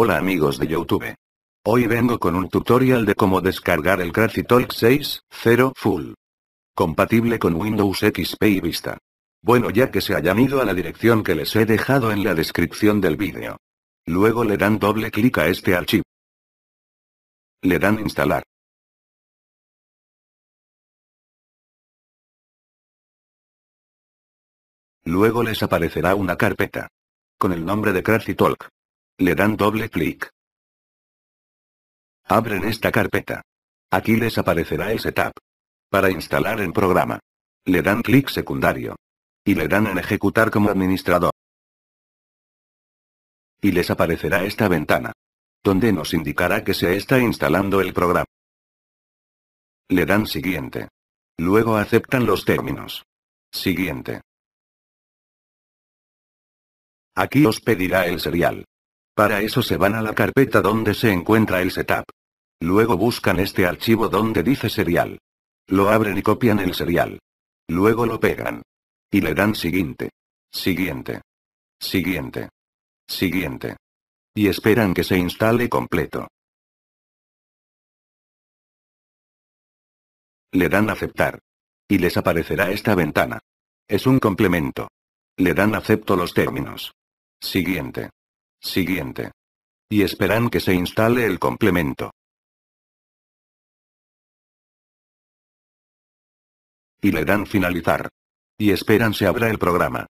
Hola amigos de Youtube. Hoy vengo con un tutorial de cómo descargar el Crazytalk 6.0 Full. Compatible con Windows XP y Vista. Bueno ya que se hayan ido a la dirección que les he dejado en la descripción del vídeo. Luego le dan doble clic a este archivo. Le dan instalar. Luego les aparecerá una carpeta. Con el nombre de Crazy le dan doble clic. Abren esta carpeta. Aquí les aparecerá el setup. Para instalar el programa. Le dan clic secundario. Y le dan en ejecutar como administrador. Y les aparecerá esta ventana. Donde nos indicará que se está instalando el programa. Le dan siguiente. Luego aceptan los términos. Siguiente. Aquí os pedirá el serial. Para eso se van a la carpeta donde se encuentra el setup. Luego buscan este archivo donde dice serial. Lo abren y copian el serial. Luego lo pegan. Y le dan siguiente. Siguiente. Siguiente. Siguiente. Y esperan que se instale completo. Le dan aceptar. Y les aparecerá esta ventana. Es un complemento. Le dan acepto los términos. Siguiente. Siguiente. Y esperan que se instale el complemento. Y le dan finalizar. Y esperan se abra el programa.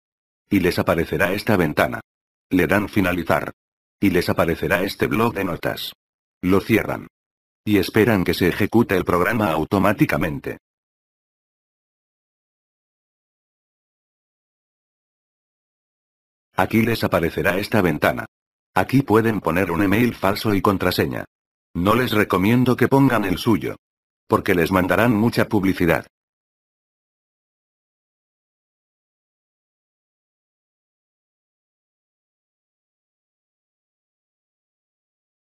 Y les aparecerá esta ventana. Le dan finalizar. Y les aparecerá este blog de notas. Lo cierran. Y esperan que se ejecute el programa automáticamente. Aquí les aparecerá esta ventana. Aquí pueden poner un email falso y contraseña. No les recomiendo que pongan el suyo. Porque les mandarán mucha publicidad.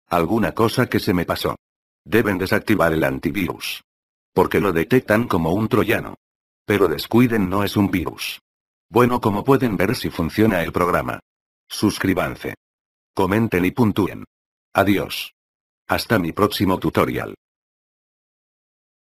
Alguna cosa que se me pasó. Deben desactivar el antivirus. Porque lo detectan como un troyano. Pero descuiden no es un virus. Bueno como pueden ver si funciona el programa. Suscríbanse. Comenten y puntúen. Adiós. Hasta mi próximo tutorial.